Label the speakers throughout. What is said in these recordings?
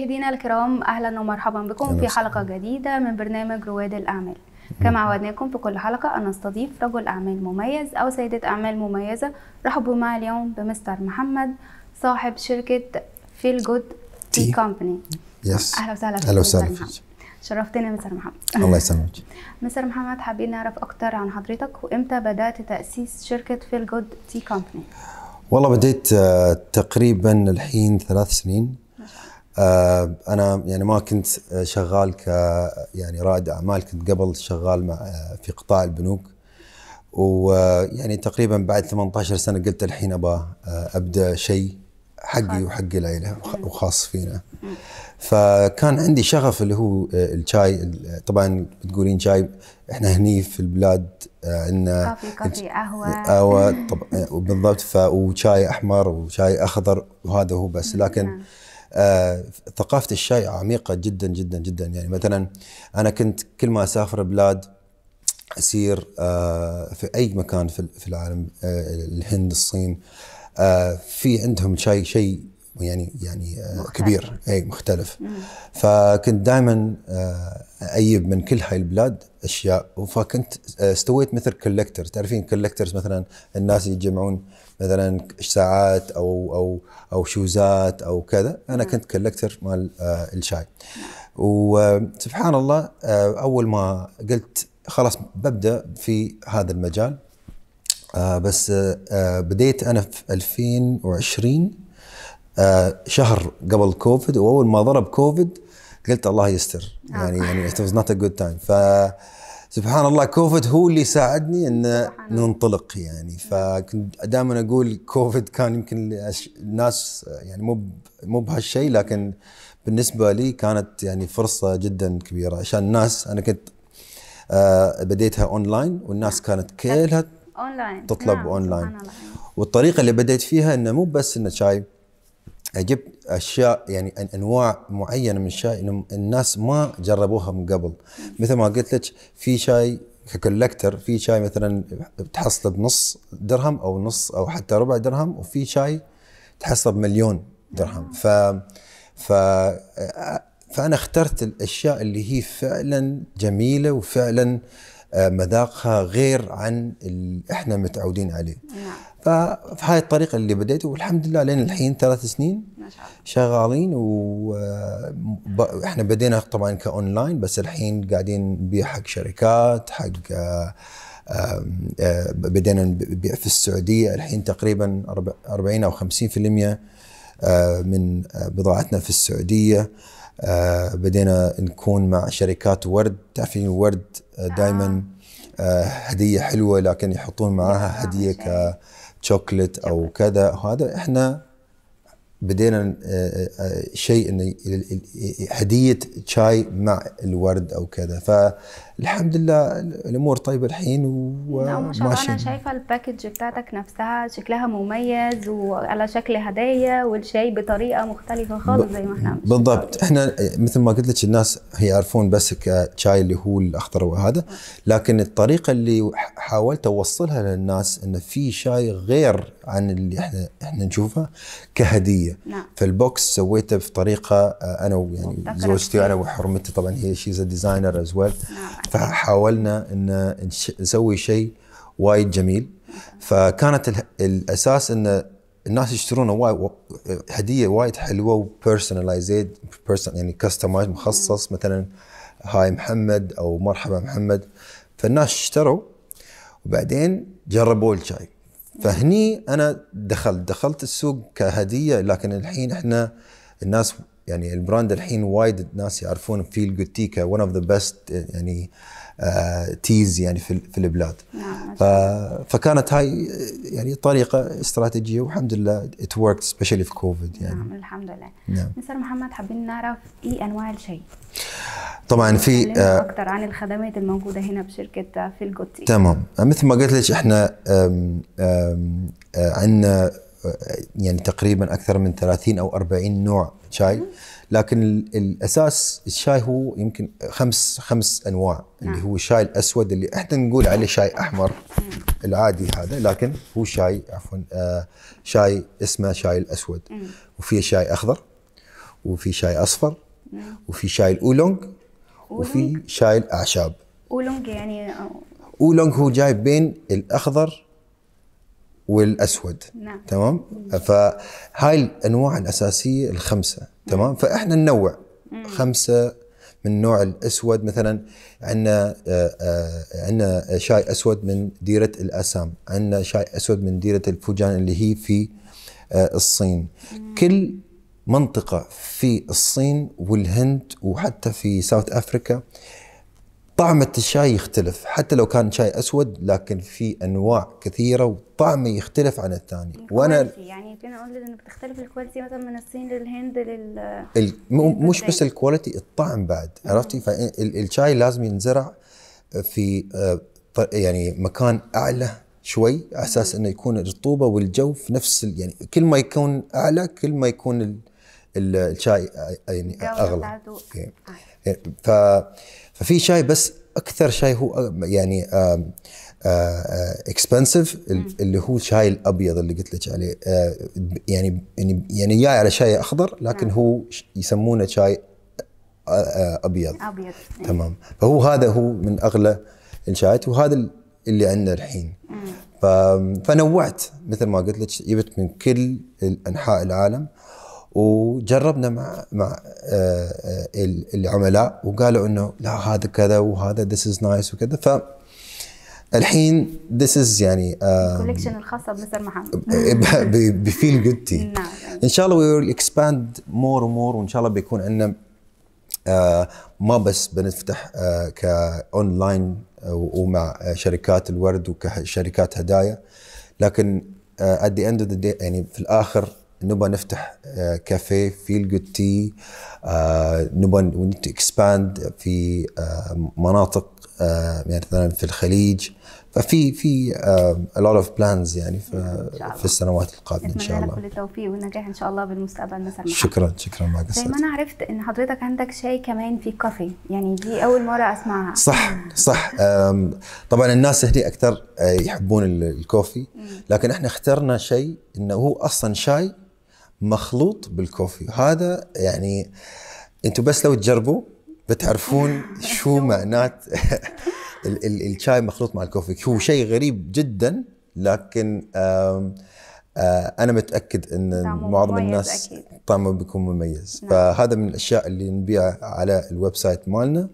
Speaker 1: مشاهدينا الكرام اهلا ومرحبا بكم في حلقه جديده من برنامج رواد الاعمال كما عودناكم في كل حلقه ان نستضيف رجل اعمال مميز او سيده اعمال مميزه رحبوا معي اليوم بمستر محمد صاحب شركه فيل جود تي كومباني يس اهلا وسهلا اهلا وسهلا فيك شرفتنا مستر محمد الله يسلمك مستر محمد حابين نعرف اكتر عن حضرتك وامتى بدات تاسيس شركه فيل جود تي كومباني
Speaker 2: والله بديت آه، تقريبا الحين ثلاث سنين آه، انا يعني ما كنت شغال ك يعني رائد اعمال كنت قبل شغال مع آه، في قطاع البنوك ويعني آه، تقريبا بعد 18 سنه قلت الحين ابى ابدا شيء حقي وحق العيله وخاص فينا فكان عندي شغف اللي هو الشاي طبعا بتقولين شاي احنا هني في البلاد عندنا
Speaker 1: كافي قهوه قهوه
Speaker 2: بالضبط وشاي احمر وشاي اخضر وهذا هو بس لكن نعم. آه ثقافة الشاي عميقة جدا جدا جدا يعني مثلا أنا كنت كل ما أسافر بلاد أسير آه في أي مكان في, العالم آه الهند الصين آه في عندهم شاي شيء يعني يعني آه، مختلف. كبير اي مختلف مم. فكنت دائما آه، اجيب من كل هاي البلاد اشياء فكنت آه، استويت مثل كولكتر تعرفين كولكترز مثلا الناس يجمعون مثلا ساعات او او او شوزات او كذا انا كنت كولكتر مال الشاي وسبحان الله اول ما قلت خلاص ببدا في هذا المجال بس بديت انا في 2020 آه، شهر قبل كوفيد واول ما ضرب كوفيد قلت الله يستر آه. يعني يعني ات was نوت ا جود تايم ف سبحان الله كوفيد هو اللي ساعدني ان ننطلق يعني فكنت دائما اقول كوفيد كان يمكن الناس يعني مو مو بهالشيء لكن بالنسبه لي كانت يعني فرصه جدا كبيره عشان الناس انا كنت آه، بديتها اونلاين والناس كانت كلها
Speaker 1: اونلاين تطلب نعم، اونلاين
Speaker 2: والطريقه اللي بديت فيها انه مو بس انه شايب جبت اشياء يعني انواع معينه من الشاي الناس ما جربوها من قبل مثل ما قلت لك في شاي ككولكتر في شاي مثلا تحصله بنص درهم او نص او حتى ربع درهم وفي شاي تحصله بمليون درهم ف ف فانا اخترت الاشياء اللي هي فعلا جميله وفعلا آه، مذاقها غير عن اللي احنا متعودين عليه. نعم. ففي هاي الطريقه اللي بديت والحمد لله لين الحين ثلاث سنين ما شاء الله شغالين واحنا بدينا طبعا كاونلاين بس الحين قاعدين نبيع حق شركات حق بدينا نبيع في السعوديه الحين تقريبا 40 او 50% آه، من بضاعتنا في السعوديه آه، بدينا نكون مع شركات ورد تعرفين ورد آه، دائما هديه حلوه لكن يحطون معاها هديه ك شوكلت او كذا هذا احنا بدينا آه، آه، آه، شيء انه هديه شاي مع الورد او كذا فالحمد لله الامور طيبه الحين وماشي نعم انا شايفه
Speaker 1: الباكج بتاعتك نفسها شكلها مميز وعلى شكل هدايا والشاي بطريقه مختلفه خالص زي ما احنا
Speaker 2: بالضبط احنا مثل ما قلت لك الناس يعرفون بس كشاي اللي هو الاخضر وهذا لكن الطريقه اللي حاولت اوصلها للناس انه في شاي غير عن اللي احنا احنا نشوفه كهديه نعم. فالبوكس سويته بطريقه آه، انا يعني زوجتي انا وحرمتي طبعا هي شيز ديزاينر از ويل فحاولنا ان نسوي شيء وايد جميل فكانت الاساس ان الناس يشترونه وايد هديه وايد حلوه وبيرسوناليزد يعني كستمايز مخصص مثلا هاي محمد او مرحبا محمد فالناس اشتروا وبعدين جربوا الشاي فهني انا دخلت دخلت السوق كهديه لكن الحين احنا الناس يعني البراند الحين وايد الناس يعرفون فيل جوتيكا ون اوف ذا بيست يعني تيز آه، يعني في, في البلاد نعم. فكانت هاي يعني طريقه استراتيجيه والحمد لله ات وركت سبيشلي في كوفيد يعني نعم
Speaker 1: الحمد لله نعم. مستر محمد حابين نعرف ايه انواع الشاي
Speaker 2: طبعا في آه،
Speaker 1: اكثر عن الخدمات الموجوده هنا بشركه في الجوتي تمام مثل ما قلت لك احنا
Speaker 2: آه، عندنا آه، يعني تقريبا اكثر من 30 او 40 نوع شاي لكن الاساس الشاي هو يمكن خمس خمس انواع اللي نعم. هو الشاي الاسود اللي احنا نقول عليه شاي احمر العادي هذا لكن هو شاي عفوا آه، شاي اسمه شاي الاسود وفي شاي اخضر وفي شاي اصفر نعم. وفي شاي الاولونج وفي شاي الاعشاب
Speaker 1: اولونج يعني آه.
Speaker 2: اولونج هو جاي بين الاخضر والاسود نعم. تمام فهاي الانواع الاساسيه الخمسه تمام فاحنا ننوع خمسه من نوع الاسود مثلا عندنا آه، آه، عندنا شاي اسود من ديره الاسام عندنا شاي اسود من ديره الفوجان اللي هي في آه، الصين كل منطقه في الصين والهند وحتى في ساوث افريكا طعمة الشاي يختلف حتى لو كان شاي أسود لكن في أنواع كثيرة وطعمه يختلف عن الثاني وأنا
Speaker 1: يعني فينا أقول إنه بتختلف الكواليتي مثلا من الصين للهند
Speaker 2: لل مش بس الكواليتي الطعم بعد عرفتي فالشاي لازم ينزرع في آه، يعني مكان أعلى شوي على اساس انه يكون الرطوبه والجو في نفس يعني كل ما يكون اعلى كل ما يكون الشاي آه، يعني اغلى. ف ففي شاي بس اكثر شاي هو يعني اكسبنسيف اللي هو شاي الابيض اللي قلت لك عليه يعني يعني يعني جاي على شاي اخضر لكن نعم. هو يسمونه شاي ابيض ابيض إيه. تمام فهو هذا هو من اغلى الشايات وهذا اللي عندنا الحين فنوعت مثل ما قلت لك جبت من كل انحاء العالم وجربنا مع مع آه، آه، العملاء وقالوا انه لا هذا كذا وهذا ذس از نايس وكذا ف الحين ذس از يعني الكوليكشن
Speaker 1: الخاصه بمستر محمد
Speaker 2: بفيل جود تي ان شاء الله وي ويل اكسباند مور ومور وان شاء الله بيكون عندنا آه، ما بس بنفتح كاونلاين ومع شركات الورد وكشركات هدايا لكن ات ذا اند اوف ذا يعني في الاخر نبغى نفتح كافيه فيل جود تي نبغى اكسباند في آه، مناطق آه، يعني مثلا في الخليج ففي في آه، a lot of plans يعني في, في السنوات القادمه ان شاء الله كل
Speaker 1: التوفيق والنجاح ان شاء الله بالمستقبل مثلا شكرا شكرا ما قصرت زي ما انا عرفت ان حضرتك عندك شاي كمان في كافي يعني دي اول مره اسمعها صح
Speaker 2: صح طبعا الناس هنا اكثر يحبون الكوفي لكن احنا اخترنا شيء انه هو اصلا شاي مخلوط بالكوفي وهذا يعني انتم بس لو تجربوا بتعرفون شو معنات الشاي مخلوط مع الكوفي هو شيء غريب جدا لكن آه، انا متاكد ان معظم الناس طعمه بيكون مميز نعم. فهذا من الاشياء اللي نبيعها على الويب سايت مالنا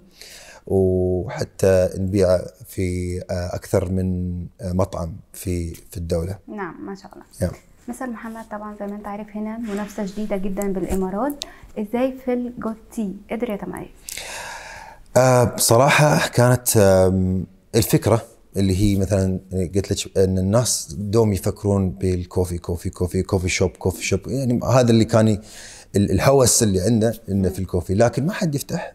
Speaker 2: وحتى نبيعه في آه، اكثر من آه، مطعم في في الدوله نعم ما شاء الله yeah.
Speaker 1: مثل محمد طبعا زي ما انت عارف هنا منافسه شديده جدا بالامارات ازاي في الجوت تي قدر يتميز
Speaker 2: آه بصراحه كانت الفكره اللي هي مثلا قلت لك ان الناس دوم يفكرون بالكوفي كوفي كوفي كوفي شوب كوفي شوب يعني هذا اللي كان الهوس اللي عنده انه في الكوفي لكن ما حد يفتح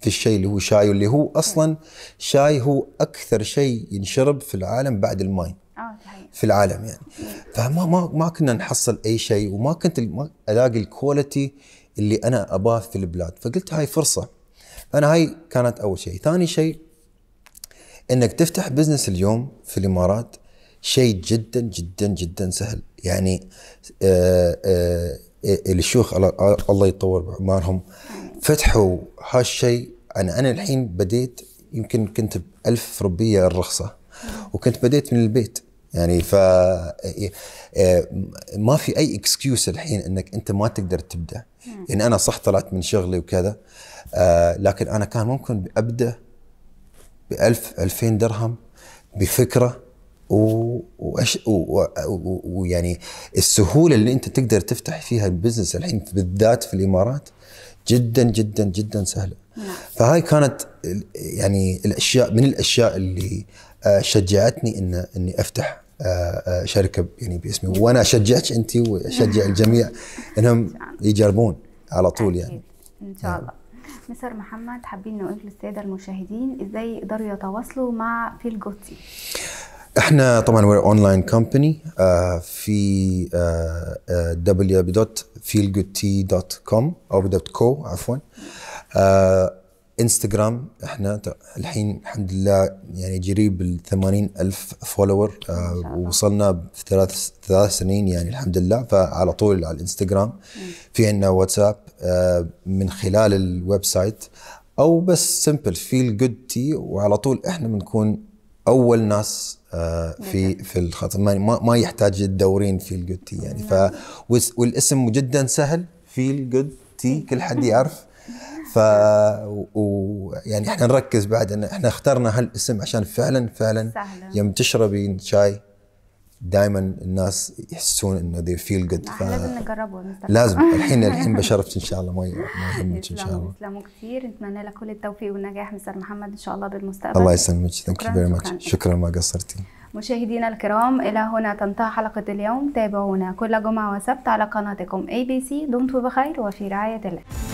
Speaker 2: في الشيء اللي هو شاي واللي هو اصلا شاي هو اكثر شيء ينشرب في العالم بعد الماي آه، في العالم يعني فما ما ما كنا نحصل اي شيء وما كنت الاقي الكواليتي اللي انا اباه في البلاد فقلت هاي فرصه فانا هاي كانت اول شيء ثاني شيء انك تفتح بزنس اليوم في الامارات شيء جدا جدا جدا سهل يعني آه، آه، الشيوخ الله يطول بعمرهم فتحوا هالشيء انا انا الحين بديت يمكن كنت ب 1000 روبيه الرخصه وكنت بديت من البيت يعني ف إيه، إيه، ما في اي اكسكيوز الحين انك انت ما تقدر تبدا يعني انا صح طلعت من شغلي وكذا آه، لكن انا كان ممكن ابدا ب 1000 2000 درهم بفكره وأش... ويعني و... يعني السهوله اللي انت تقدر تفتح فيها البزنس الحين بالذات في الامارات جدا جدا جدا سهله نعم. فهاي كانت يعني الاشياء من الاشياء اللي آه، شجعتني ان اني افتح آه، آه، شركه يعني باسمي وانا اشجعك انت واشجع الجميع انهم يجربون على طول يعني
Speaker 1: ان شاء نعم. الله مستر محمد حابين نقول للساده المشاهدين ازاي يقدروا يتواصلوا مع فيل جوتي
Speaker 2: احنا طبعا وير اونلاين كومباني في دبليو آه، كوم او دوت كو عفوا انستغرام احنا الحين الحمد لله يعني قريب ال الف فولور آه وصلنا بثلاث ثلاث سنين يعني الحمد لله فعلى طول على الانستغرام في عندنا واتساب آه من خلال الويب سايت او بس سمبل فيل جود تي وعلى طول احنا بنكون اول ناس آه في في الخط ما, ما يحتاج تدورين فيل جود تي يعني ف والاسم جدا سهل فيل جود تي كل حد يعرف ف و... يعني احنا نركز بعد ان احنا اخترنا هالاسم عشان فعلا فعلا يوم تشربين شاي دائما الناس يحسون انه they feel good ف... لازم
Speaker 1: نجربه لازم الحين الحين بشرفت
Speaker 2: ان شاء الله ما يهمك ان شاء الله
Speaker 1: تسلموا كثير نتمنى لك كل التوفيق والنجاح مستر محمد ان شاء الله بالمستقبل الله يسلمك ثانك يو فيري ماتش
Speaker 2: شكرا ما قصرتي
Speaker 1: مشاهدينا الكرام الى هنا تنتهي حلقه اليوم تابعونا كل جمعه وسبت على قناتكم اي بي سي دمتم بخير وفي رعايه الله